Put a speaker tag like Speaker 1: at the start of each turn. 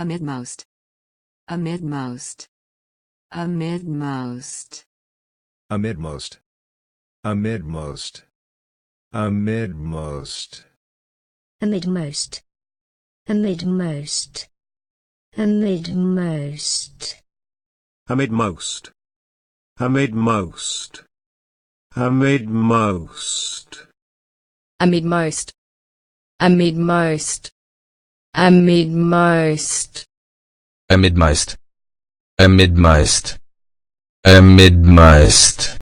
Speaker 1: amidmost amidmost amidmost
Speaker 2: amidmost amidmost amidmost
Speaker 3: amidmost amidmost amidmost
Speaker 4: amidmost amidmost amidmost amidmost
Speaker 1: amidmost amidmost
Speaker 5: amidmost amidmost amidmost